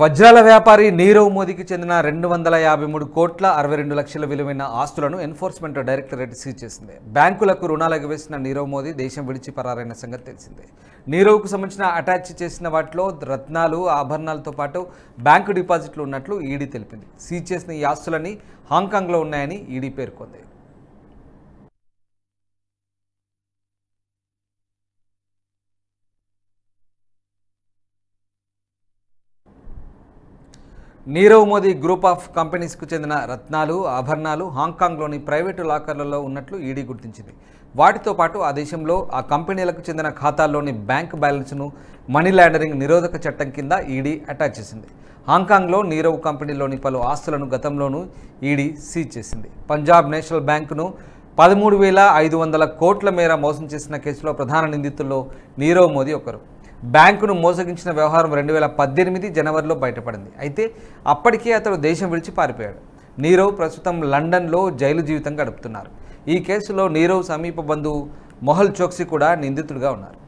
వజ్రాల వ్యాపారి నీరవ్ మోదీకి చెందిన రెండు వందల యాభై మూడు కోట్ల అరవై రెండు లక్షల విలువైన ఆస్తులను ఎన్ఫోర్స్మెంట్ డైరెక్టరేట్ సీజ్ చేసింది బ్యాంకులకు రుణాలకు వేసిన నీరవ్ మోదీ దేశం విడిచి పరారైన సంగతి తెలిసిందే నీరవ్కు సంబంధించిన అటాచ్ చేసిన వాటిలో రత్నాలు ఆభరణాలతో పాటు బ్యాంకు డిపాజిట్లు ఉన్నట్లు ఈడీ తెలిపింది సీజ్ చేసిన ఈ ఆస్తులన్నీ హాంకాంగ్లో ఉన్నాయని ఈడీ పేర్కొంది నీరవ్ మోదీ గ్రూప్ ఆఫ్ కంపెనీస్కు చెందిన రత్నాలు ఆభరణాలు హాంకాంగ్లోని ప్రైవేటు లాకర్లలో ఉన్నట్లు ఈడీ గుర్తించింది వాటితో పాటు ఆ దేశంలో ఆ కంపెనీలకు చెందిన ఖాతాల్లోని బ్యాంక్ బ్యాలెన్స్ను మనీ లాండరింగ్ నిరోధక చట్టం కింద ఈడీ అటాచ్ చేసింది హాంకాంగ్లో నీరవ్ కంపెనీలోని పలు ఆస్తులను గతంలోనూ ఈడీ సీజ్ చేసింది పంజాబ్ నేషనల్ బ్యాంకును పదమూడు వేల ఐదు వందల కోట్ల మేర మోసం చేసిన కేసులో ప్రధాన నిందితుల్లో నీరవ్ మోదీ ఒకరు బ్యాంకును మోసగించిన వ్యవహారం రెండు వేల పద్దెనిమిది జనవరిలో బయటపడింది అయితే అప్పటికే అతడు దేశం విడిచి పారిపోయాడు నీరవ్ ప్రస్తుతం లండన్లో జైలు జీవితం గడుపుతున్నారు ఈ కేసులో నీరవ్ సమీప బంధువు మొహల్ చోక్సీ కూడా నిందితుడిగా ఉన్నారు